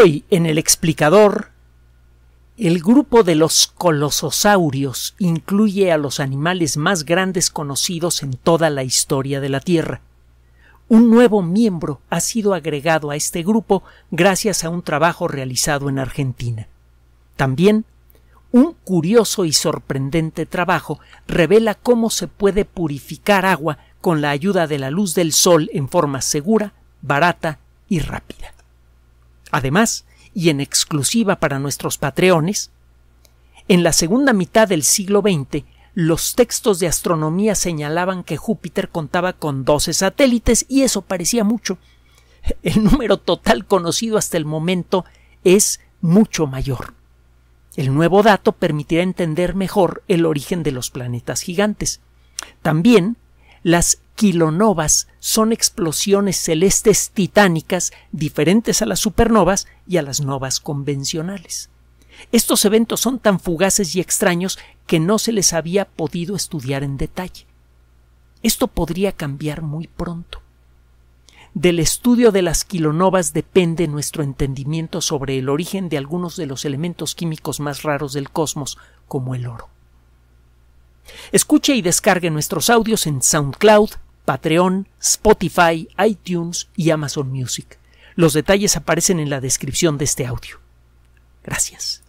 Hoy en el explicador, el grupo de los colososaurios incluye a los animales más grandes conocidos en toda la historia de la Tierra. Un nuevo miembro ha sido agregado a este grupo gracias a un trabajo realizado en Argentina. También, un curioso y sorprendente trabajo revela cómo se puede purificar agua con la ayuda de la luz del sol en forma segura, barata y rápida. Además, y en exclusiva para nuestros patreones, en la segunda mitad del siglo XX los textos de astronomía señalaban que Júpiter contaba con 12 satélites y eso parecía mucho. El número total conocido hasta el momento es mucho mayor. El nuevo dato permitirá entender mejor el origen de los planetas gigantes. También las kilonovas son explosiones celestes titánicas diferentes a las supernovas y a las novas convencionales. Estos eventos son tan fugaces y extraños que no se les había podido estudiar en detalle. Esto podría cambiar muy pronto. Del estudio de las kilonovas depende nuestro entendimiento sobre el origen de algunos de los elementos químicos más raros del cosmos, como el oro. Escuche y descargue nuestros audios en SoundCloud, Patreon, Spotify, iTunes y Amazon Music. Los detalles aparecen en la descripción de este audio. Gracias.